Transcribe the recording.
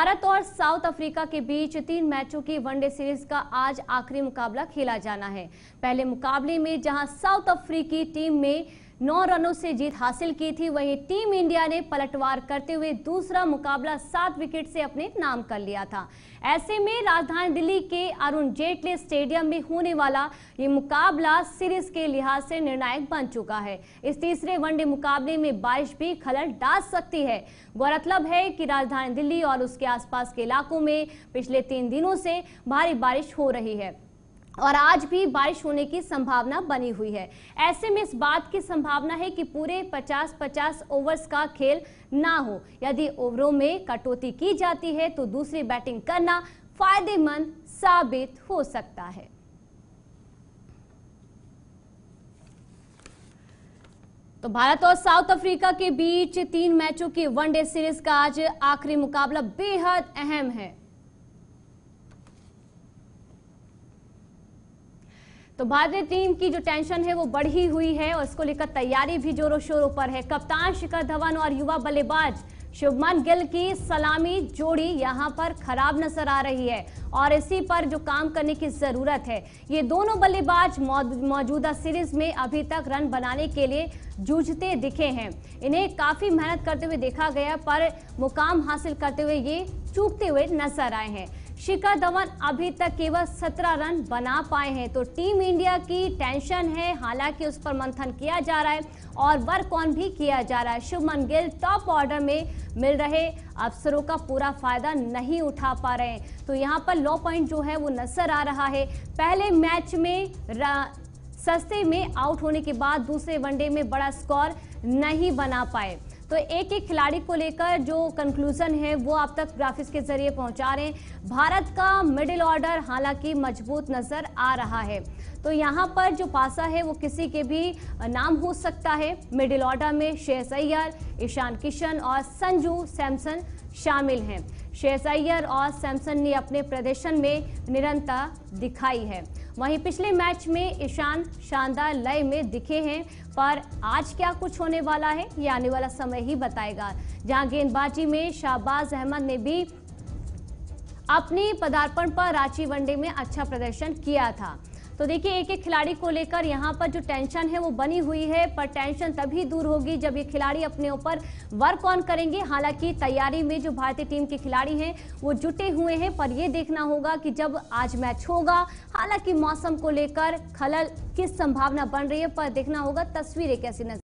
भारत और south Africa के बीच तीन मैचों की वनडे सीरीज का आज आखिरी मुकाबला खेला जाना है पहले मुकाबले में जहां साउथ अफ्रीकी टीम में नौ रनों से जीत हासिल की थी वहीं टीम इंडिया ने पलटवार करते हुए दूसरा मुकाबला सात विकेट से अपने नाम कर लिया था ऐसे में राजधानी दिल्ली के अरुण जेटली स्टेडियम में होने वाला ये मुकाबला सीरीज के लिहाज से निर्णायक बन चुका है इस तीसरे वनडे मुकाबले में बारिश भी खलल डाल सकती है गौरतलब है कि राजधानी दिल्ली और उसके आसपास के इलाकों में पिछले तीन दिनों से भारी बारिश हो रही है और आज भी बारिश होने की संभावना बनी हुई है ऐसे में इस बात की संभावना है कि पूरे 50-50 ओवर्स का खेल ना हो यदि ओवरों में कटौती की जाती है तो दूसरी बैटिंग करना फायदेमंद साबित हो सकता है तो भारत और साउथ अफ्रीका के बीच तीन मैचों की वनडे सीरीज का आज आखिरी मुकाबला बेहद अहम है तो भारतीय टीम की जो टेंशन है वो बढ़ी हुई है और इसको लेकर तैयारी भी जोरों शोरों पर है कप्तान शिखर धवन और युवा बल्लेबाज शुभमन गिल की सलामी जोड़ी यहां पर खराब नजर आ रही है और इसी पर जो काम करने की जरूरत है ये दोनों बल्लेबाज मौजूदा सीरीज में अभी तक रन बनाने के लिए जूझते दिखे हैं इन्हें काफी मेहनत करते हुए देखा गया पर मुकाम हासिल करते हुए ये चूकते हुए नजर आए हैं शिखर धवन अभी तक केवल 17 रन बना पाए हैं तो टीम इंडिया की टेंशन है हालांकि उस पर मंथन किया जा रहा है और वर्क ऑन भी किया जा रहा है शुभमन गिल टॉप ऑर्डर में मिल रहे अफसरों का पूरा फायदा नहीं उठा पा रहे हैं तो यहाँ पर लो पॉइंट जो है वो नजर आ रहा है पहले मैच में सस्ते में आउट होने के बाद दूसरे वनडे में बड़ा स्कोर नहीं बना पाए तो एक एक खिलाड़ी को लेकर जो कंक्लूजन है वो आप तक ग्राफिक्स के जरिए पहुंचा रहे हैं भारत का मिडिल ऑर्डर हालांकि मजबूत नजर आ रहा है तो यहाँ पर जो पासा है वो किसी के भी नाम हो सकता है मिडिल ऑर्डर में शेख सैयर ईशान किशन और संजू सैमसन शामिल हैं शेष अय्यर और सैमसन ने अपने प्रदर्शन में निरंतर दिखाई है वहीं पिछले मैच में ईशान शानदार लय में दिखे हैं पर आज क्या कुछ होने वाला है ये आने वाला समय ही बताएगा जहां गेंदबाजी में शाहबाज अहमद ने भी अपने पदार्पण पर रांची वनडे में अच्छा प्रदर्शन किया था तो देखिए एक एक खिलाड़ी को लेकर यहाँ पर जो टेंशन है वो बनी हुई है पर टेंशन तभी दूर होगी जब ये खिलाड़ी अपने ऊपर वर्क ऑन करेंगे हालांकि तैयारी में जो भारतीय टीम के खिलाड़ी हैं वो जुटे हुए हैं पर ये देखना होगा कि जब आज मैच होगा हालांकि मौसम को लेकर खलल किस संभावना बन रही है पर देखना होगा तस्वीरें कैसी नजर